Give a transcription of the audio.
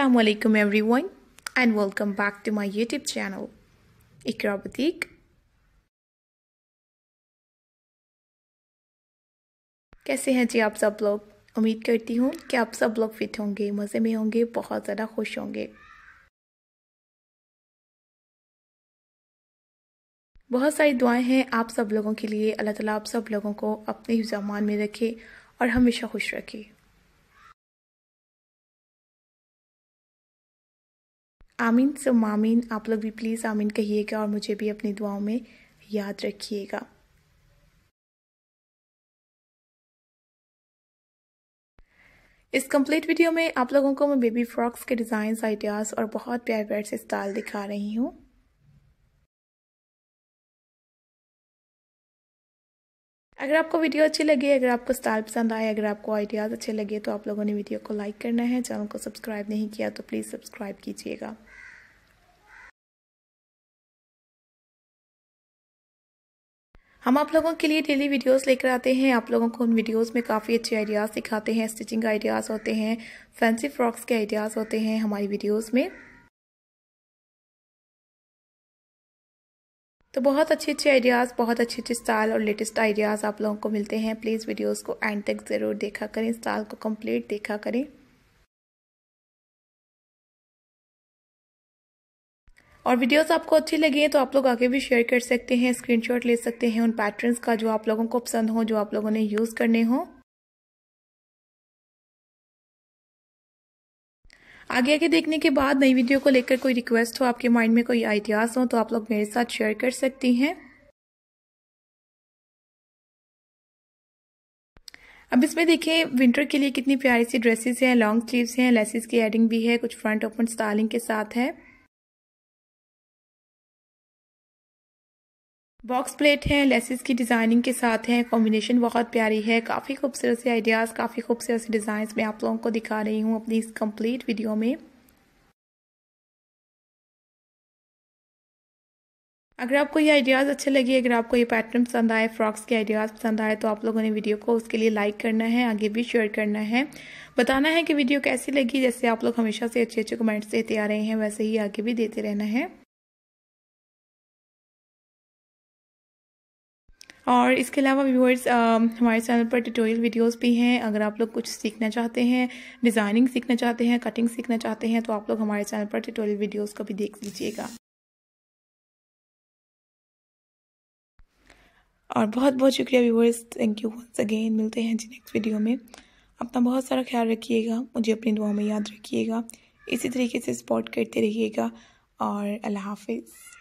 Every everyone and welcome back to my YouTube channel Iqra Boutique. कैसे हैं जी आप सब लोग उम्मीद करती हूँ कि आप सब लोग फिट होंगे मज़े में होंगे बहुत ज़्यादा खुश होंगे बहुत सारी दुआएं हैं आप सब लोगों के लिए अल्लाह ताला आप सब लोगों को अपने ही जमान में रखे और हमेशा खुश रखे आमीन सो मामीन आप लोग भी प्लीज़ आमीन कहिएगा और मुझे भी अपनी दुआओं में याद रखिएगा इस कंप्लीट वीडियो में आप लोगों को मैं बेबी फ्रॉक्स के डिज़ाइन आइडियाज़ और बहुत प्यार प्यार से स्टाइल दिखा रही हूँ अगर आपको वीडियो अच्छी लगी अगर आपको स्टाइल पसंद आए अगर आपको आइडियाज़ अच्छे लगे तो आप लोगों ने वीडियो को लाइक करना है चैनल को सब्सक्राइब नहीं किया तो प्लीज़ सब्सक्राइब कीजिएगा हम आप लोगों के लिए डेली वीडियोस लेकर आते हैं आप लोगों को उन वीडियोस में काफ़ी अच्छे आइडियाज़ सिखाते हैं स्टिचिंग आइडियाज़ होते हैं फैंसी फ्रॉक्स के आइडियाज़ होते हैं हमारी वीडियोस में तो बहुत अच्छे अच्छे आइडियाज़ बहुत अच्छे अच्छे स्टाइल और लेटेस्ट आइडियाज़ आप लोगों को मिलते हैं प्लीज़ वीडियोज़ को एंड तक ज़रूर देखा करें स्टाइल को कम्प्लीट देखा करें और वीडियोस आपको अच्छी लगी है तो आप लोग आगे भी शेयर कर सकते हैं स्क्रीनशॉट ले सकते हैं उन पैटर्न्स का जो आप लोगों को पसंद हो जो आप लोगों ने यूज़ करने हो आगे आगे देखने के बाद नई वीडियो को लेकर कोई रिक्वेस्ट हो आपके माइंड में कोई आइडियाज़ हो तो आप लोग मेरे साथ शेयर कर सकती हैं अब इसमें देखिए विंटर के लिए कितनी प्यारी सी ड्रेसेस हैं लॉन्ग स्लीव्स हैं लेसेस की एडिंग भी है कुछ फ्रंट ओपन स्टाइलिंग के साथ है बॉक्स प्लेट है लेसिस की डिज़ाइनिंग के साथ है कॉम्बिनेशन बहुत प्यारी है काफ़ी खूबसूरत से आइडियाज़ काफ़ी खूबसूरत से डिजाइन मैं आप लोगों को दिखा रही हूँ अपनी इस कंप्लीट वीडियो में अगर आपको ये आइडियाज़ अच्छे लगे अगर आपको ये पैटर्न पसंद आए फ्रॉक्स के आइडियाज़ पसंद आए तो आप लोगों ने वीडियो को उसके लिए लाइक करना है आगे भी शेयर करना है बताना है कि वीडियो कैसी लगी जैसे आप लोग हमेशा से अच्छे अच्छे कमेंट्स देते आ रहे हैं वैसे ही आगे भी देते रहना है और इसके अलावा व्यूअर्स हमारे चैनल पर ट्यूटोरियल वीडियोस भी हैं अगर आप लोग कुछ सीखना चाहते हैं डिज़ाइनिंग सीखना चाहते हैं कटिंग सीखना चाहते हैं तो आप लोग हमारे चैनल पर ट्यूटोरियल वीडियोस को भी देख लीजिएगा और बहुत बहुत शुक्रिया viewers thank you once again मिलते हैं जी नेक्स्ट वीडियो में अपना बहुत सारा ख्याल रखिएगा मुझे अपनी दुआ में याद रखिएगा इसी तरीके से सपोर्ट करते रहिएगा और अल्लाह हाफिज़